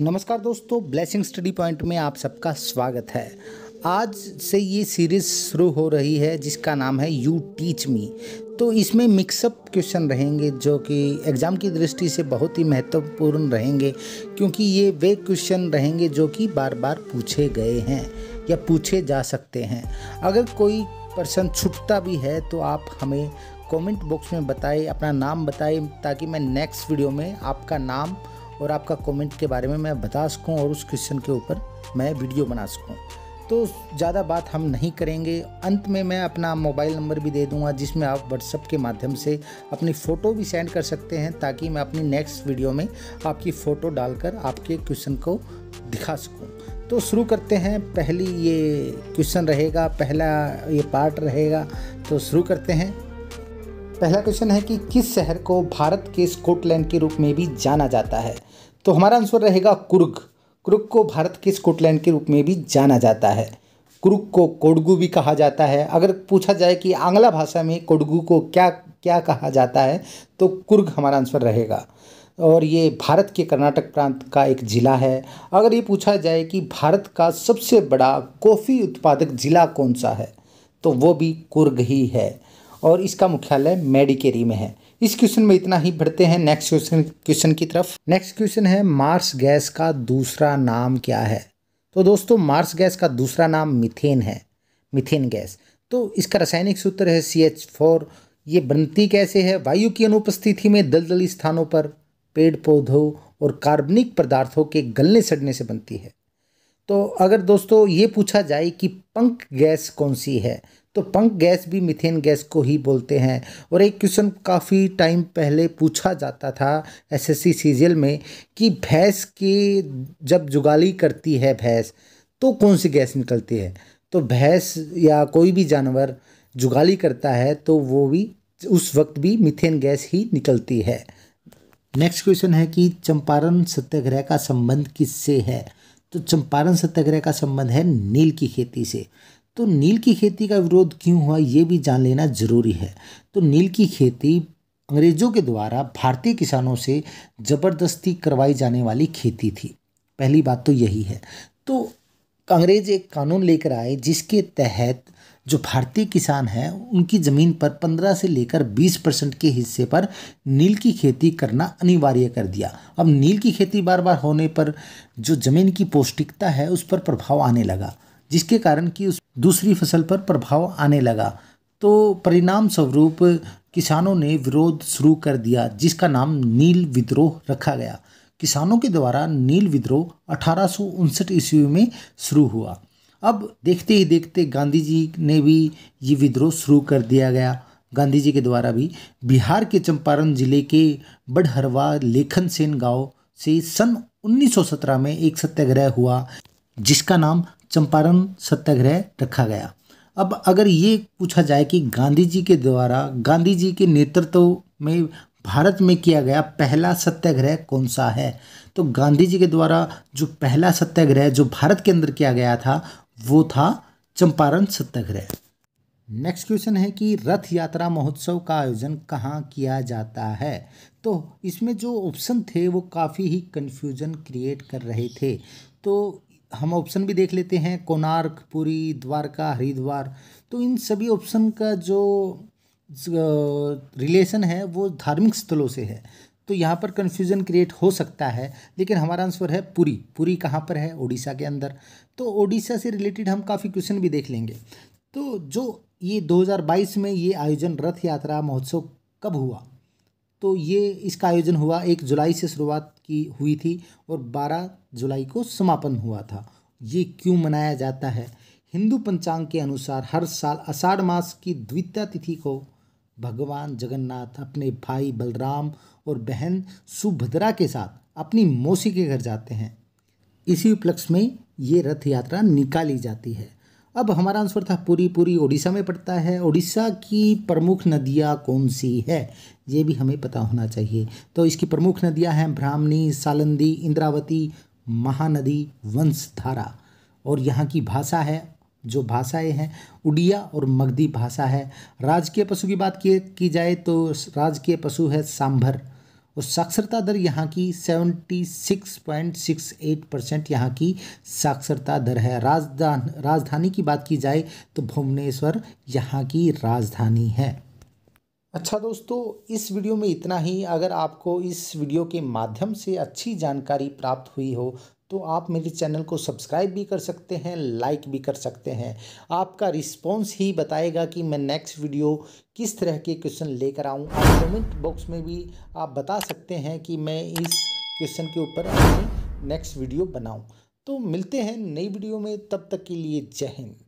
नमस्कार दोस्तों blessing study point में आप सबका स्वागत है आज से ये सीरीज़ शुरू हो रही है जिसका नाम है यू टीच मी तो इसमें मिक्सअप क्वेश्चन रहेंगे जो कि एग्ज़ाम की दृष्टि से बहुत ही महत्वपूर्ण रहेंगे क्योंकि ये वे क्वेश्चन रहेंगे जो कि बार बार पूछे गए हैं या पूछे जा सकते हैं अगर कोई पर्सन छुटता भी है तो आप हमें कमेंट बॉक्स में बताएं अपना नाम बताएं ताकि मैं नेक्स्ट वीडियो में आपका नाम और आपका कमेंट के बारे में मैं बता सकूं और उस क्वेश्चन के ऊपर मैं वीडियो बना सकूं तो ज़्यादा बात हम नहीं करेंगे अंत में मैं अपना मोबाइल नंबर भी दे दूंगा जिसमें आप व्हाट्सअप के माध्यम से अपनी फ़ोटो भी सेंड कर सकते हैं ताकि मैं अपनी नेक्स्ट वीडियो में आपकी फ़ोटो डालकर आपके क्वेश्चन को दिखा सकूँ तो शुरू करते हैं पहली ये क्वेश्चन रहेगा पहला ये पार्ट रहेगा तो शुरू करते हैं पहला क्वेश्चन है कि किस शहर को भारत के स्कॉटलैंड के रूप में भी जाना जाता है तो हमारा आंसर रहेगा कुर्ग कुर्ग को भारत के स्कॉटलैंड के रूप में भी जाना जाता है कुरुक को कोडगू भी कहा जाता है अगर पूछा जाए कि आंग्ला भाषा में कोडगू को क्या क्या कहा जाता है तो कुर्ग हमारा आंसर रहेगा और ये भारत के कर्नाटक प्रांत का एक ज़िला है अगर ये पूछा जाए कि भारत का सबसे बड़ा कॉफ़ी उत्पादक ज़िला कौन सा है तो वो भी कुर्ग ही है और इसका मुख्यालय मेडिकेरी में है इस क्वेश्चन में इतना ही बढ़ते हैं नेक्स्ट क्वेश्चन क्वेश्चन की तरफ नेक्स्ट क्वेश्चन है मार्स गैस का दूसरा नाम क्या है तो दोस्तों मार्स गैस का दूसरा नाम मिथेन है मिथेन गैस तो इसका रासायनिक सूत्र है सी एच फोर ये बनती कैसे है वायु की अनुपस्थिति में दलदली स्थानों पर पेड़ पौधों और कार्बनिक पदार्थों के गलने सड़ने से बनती है तो अगर दोस्तों ये पूछा जाए कि पंख गैस कौन सी है तो पंख गैस भी मिथेन गैस को ही बोलते हैं और एक क्वेश्चन काफ़ी टाइम पहले पूछा जाता था एसएससी सीजियल में कि भैंस के जब जुगाली करती है भैंस तो कौन सी गैस निकलती है तो भैंस या कोई भी जानवर जुगाली करता है तो वो भी उस वक्त भी मिथेन गैस ही निकलती है नेक्स्ट क्वेश्चन है कि चंपारण सत्याग्रह का संबंध किससे है तो चंपारण सत्याग्रह का संबंध है नील की खेती से तो नील की खेती का विरोध क्यों हुआ ये भी जान लेना जरूरी है तो नील की खेती अंग्रेजों के द्वारा भारतीय किसानों से ज़बरदस्ती करवाई जाने वाली खेती थी पहली बात तो यही है तो अंग्रेज एक कानून लेकर आए जिसके तहत जो भारतीय किसान हैं उनकी ज़मीन पर 15 से लेकर 20 परसेंट के हिस्से पर नील की खेती करना अनिवार्य कर दिया अब नील की खेती बार बार होने पर जो ज़मीन की पौष्टिकता है उस पर प्रभाव आने लगा जिसके कारण कि उस दूसरी फसल पर प्रभाव आने लगा तो परिणाम स्वरूप किसानों ने विरोध शुरू कर दिया जिसका नाम नील विद्रोह रखा गया किसानों के द्वारा नील विद्रोह अठारह ईस्वी में शुरू हुआ अब देखते ही देखते गांधी जी ने भी ये विद्रोह शुरू कर दिया गया गांधी जी के द्वारा भी बिहार के चंपारण जिले के बड़हरवा लेखन सेन गांव से सन 1917 में एक सत्याग्रह हुआ जिसका नाम चंपारण सत्याग्रह रखा गया अब अगर ये पूछा जाए कि गांधी जी के द्वारा गांधी जी के नेतृत्व में भारत में किया गया पहला सत्याग्रह कौन सा है तो गांधी जी के द्वारा जो पहला सत्याग्रह जो भारत के अंदर किया गया था वो था चंपारण सत्याग्रह नेक्स्ट क्वेश्चन है कि रथ यात्रा महोत्सव का आयोजन कहाँ किया जाता है तो इसमें जो ऑप्शन थे वो काफ़ी ही कन्फ्यूजन क्रिएट कर रहे थे तो हम ऑप्शन भी देख लेते हैं कोणार्क पुरी द्वारका हरिद्वार तो इन सभी ऑप्शन का जो रिलेशन है वो धार्मिक स्थलों से है तो यहाँ पर कन्फ्यूज़न क्रिएट हो सकता है लेकिन हमारा आंसर है पुरी पुरी कहाँ पर है ओडिशा के अंदर तो ओडिशा से रिलेटेड हम काफ़ी क्वेश्चन भी देख लेंगे तो जो ये 2022 में ये आयोजन रथ यात्रा महोत्सव कब हुआ तो ये इसका आयोजन हुआ एक जुलाई से शुरुआत की हुई थी और 12 जुलाई को समापन हुआ था ये क्यों मनाया जाता है हिंदू पंचांग के अनुसार हर साल आषाढ़ मास की द्वितीय तिथि को भगवान जगन्नाथ अपने भाई बलराम और बहन सुभद्रा के साथ अपनी मौसी के घर जाते हैं इसी उपलक्ष्य में ये रथ यात्रा निकाली जाती है अब हमारा आंसर था पूरी पूरी ओडिशा में पड़ता है ओडिशा की प्रमुख नदियाँ कौन सी है ये भी हमें पता होना चाहिए तो इसकी प्रमुख नदियाँ हैं ब्राह्मणी सालंदी इंद्रावती महानदी वंशधारा और यहाँ की भाषा है जो भाषाएं हैं उड़िया और मगधी भाषा है राजकीय पशु की बात की, की जाए तो राजकीय पशु है सांभर और साक्षरता दर यहाँ की एट परसेंट यहाँ की साक्षरता दर है राजधान राजधानी की बात की जाए तो भुवनेश्वर यहाँ की राजधानी है अच्छा दोस्तों इस वीडियो में इतना ही अगर आपको इस वीडियो के माध्यम से अच्छी जानकारी प्राप्त हुई हो तो आप मेरे चैनल को सब्सक्राइब भी कर सकते हैं लाइक भी कर सकते हैं आपका रिस्पॉन्स ही बताएगा कि मैं नेक्स्ट वीडियो किस तरह के क्वेश्चन लेकर आऊँ आप कमेंट बॉक्स में भी आप बता सकते हैं कि मैं इस क्वेश्चन के ऊपर अपनी नेक्स्ट वीडियो बनाऊँ तो मिलते हैं नई वीडियो में तब तक के लिए जय हिंद